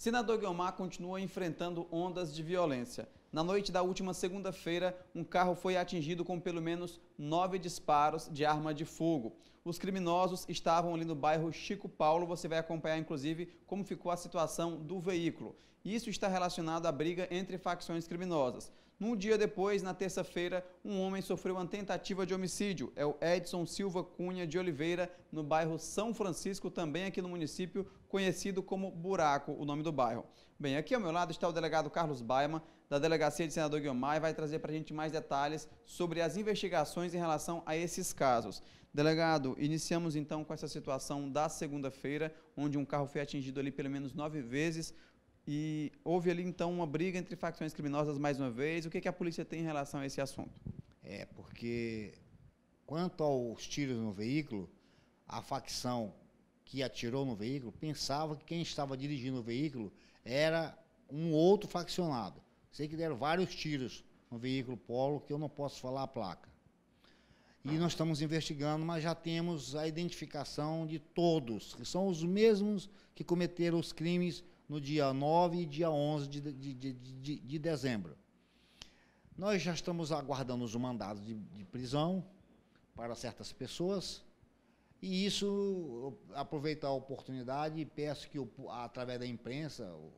Senador Guilmar continua enfrentando ondas de violência. Na noite da última segunda-feira, um carro foi atingido com pelo menos nove disparos de arma de fogo. Os criminosos estavam ali no bairro Chico Paulo. Você vai acompanhar, inclusive, como ficou a situação do veículo. Isso está relacionado à briga entre facções criminosas. Num dia depois, na terça-feira, um homem sofreu uma tentativa de homicídio. É o Edson Silva Cunha de Oliveira, no bairro São Francisco, também aqui no município, conhecido como Buraco, o nome do bairro. Bem, aqui ao meu lado está o delegado Carlos Baiman, da Delegacia de Senador Guilmar, e vai trazer para a gente mais detalhes sobre as investigações em relação a esses casos. Delegado, iniciamos então com essa situação da segunda-feira, onde um carro foi atingido ali pelo menos nove vezes e houve ali então uma briga entre facções criminosas mais uma vez. O que, é que a polícia tem em relação a esse assunto? É, porque quanto aos tiros no veículo, a facção que atirou no veículo pensava que quem estava dirigindo o veículo era um outro faccionado. Sei que deram vários tiros no veículo Polo, que eu não posso falar a placa. E nós estamos investigando, mas já temos a identificação de todos, que são os mesmos que cometeram os crimes no dia 9 e dia 11 de, de, de, de, de dezembro. Nós já estamos aguardando os mandados de, de prisão para certas pessoas. E isso, aproveitar a oportunidade e peço que, através da imprensa, o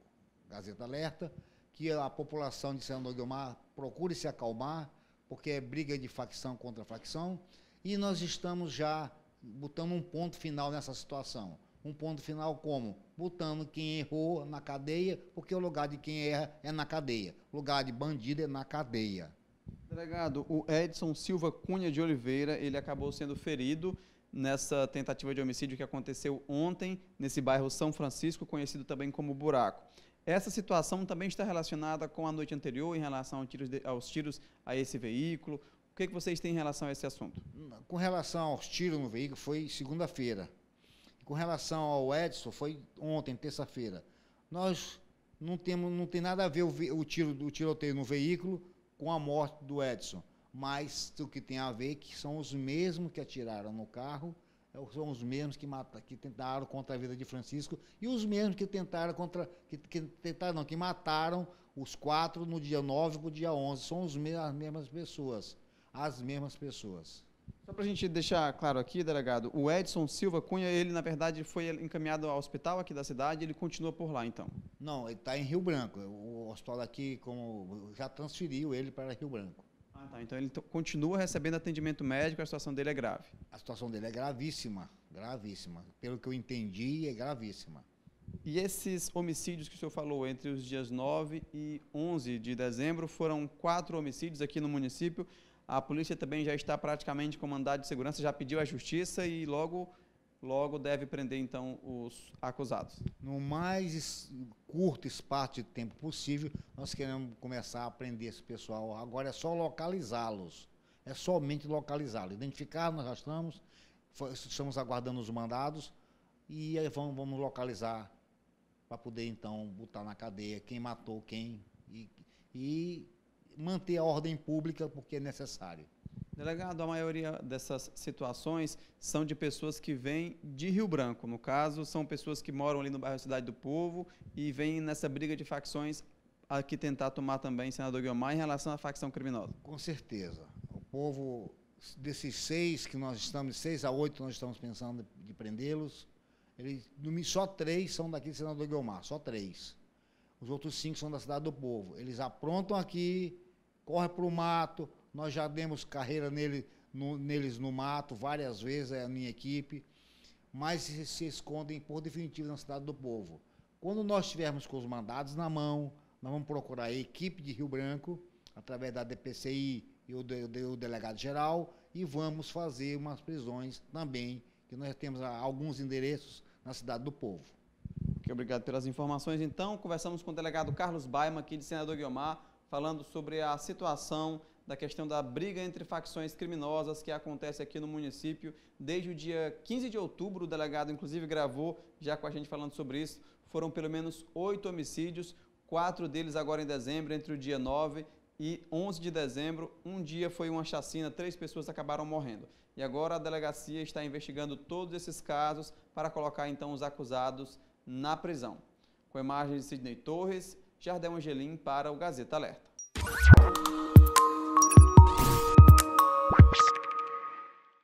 Gazeta Alerta, que a população de Senador Guilmar procure se acalmar, porque é briga de facção contra facção, e nós estamos já botando um ponto final nessa situação um ponto final como? Botando quem errou na cadeia, porque o lugar de quem erra é na cadeia. O lugar de bandido é na cadeia. Delegado, o Edson Silva Cunha de Oliveira, ele acabou sendo ferido nessa tentativa de homicídio que aconteceu ontem nesse bairro São Francisco, conhecido também como Buraco. Essa situação também está relacionada com a noite anterior em relação aos tiros, de, aos tiros a esse veículo. O que, é que vocês têm em relação a esse assunto? Com relação aos tiros no veículo, foi segunda-feira. Com relação ao Edson, foi ontem, terça-feira. Nós não temos, não tem nada a ver o, o tiro do tiroteio no veículo com a morte do Edson, mas o que tem a ver é que são os mesmos que atiraram no carro, é são os mesmos que, mata, que tentaram contra a vida de Francisco e os mesmos que tentaram contra que, que tentaram não, que mataram os quatro no dia 9 para o dia 11, são os, as mesmas pessoas, as mesmas pessoas. Só para a gente deixar claro aqui, delegado, o Edson Silva Cunha, ele na verdade foi encaminhado ao hospital aqui da cidade, ele continua por lá então? Não, ele está em Rio Branco. O hospital aqui como, já transferiu ele para Rio Branco. Ah, tá. Então ele continua recebendo atendimento médico, a situação dele é grave. A situação dele é gravíssima, gravíssima. Pelo que eu entendi, é gravíssima. E esses homicídios que o senhor falou entre os dias 9 e 11 de dezembro foram quatro homicídios aqui no município. A polícia também já está praticamente com mandado de segurança, já pediu à justiça e logo logo deve prender então os acusados. No mais curto espaço de tempo possível, nós queremos começar a prender esse pessoal. Agora é só localizá-los. É somente localizá-los. Identificar, nós já estamos, estamos aguardando os mandados e aí vamos, vamos localizar para poder então botar na cadeia quem matou quem e, e manter a ordem pública porque é necessário. Delegado, a maioria dessas situações são de pessoas que vêm de Rio Branco. No caso, são pessoas que moram ali no bairro Cidade do Povo e vêm nessa briga de facções aqui tentar tomar também, senador Guilherme, em relação à facção criminosa. Com certeza. O povo, desses seis que nós estamos, seis a oito nós estamos pensando de prendê-los, só três são daqui do senador Guilherme, só três. Os outros cinco são da cidade do povo. Eles aprontam aqui, correm para o mato. Nós já demos carreira nele, no, neles no mato várias vezes, a é, minha equipe. Mas se, se escondem por definitivo na cidade do povo. Quando nós estivermos com os mandados na mão, nós vamos procurar a equipe de Rio Branco, através da DPCI e o, o delegado-geral, e vamos fazer umas prisões também, que nós já temos ah, alguns endereços na Cidade do Povo obrigado pelas informações. Então, conversamos com o delegado Carlos Baima, aqui de Senador Guiomar, falando sobre a situação da questão da briga entre facções criminosas que acontece aqui no município. Desde o dia 15 de outubro, o delegado inclusive gravou já com a gente falando sobre isso. Foram pelo menos oito homicídios, quatro deles agora em dezembro, entre o dia 9 e 11 de dezembro. Um dia foi uma chacina, três pessoas acabaram morrendo. E agora a delegacia está investigando todos esses casos para colocar então os acusados na prisão. Com imagens de Sidney Torres, Jardel Angelim para o Gazeta Alerta.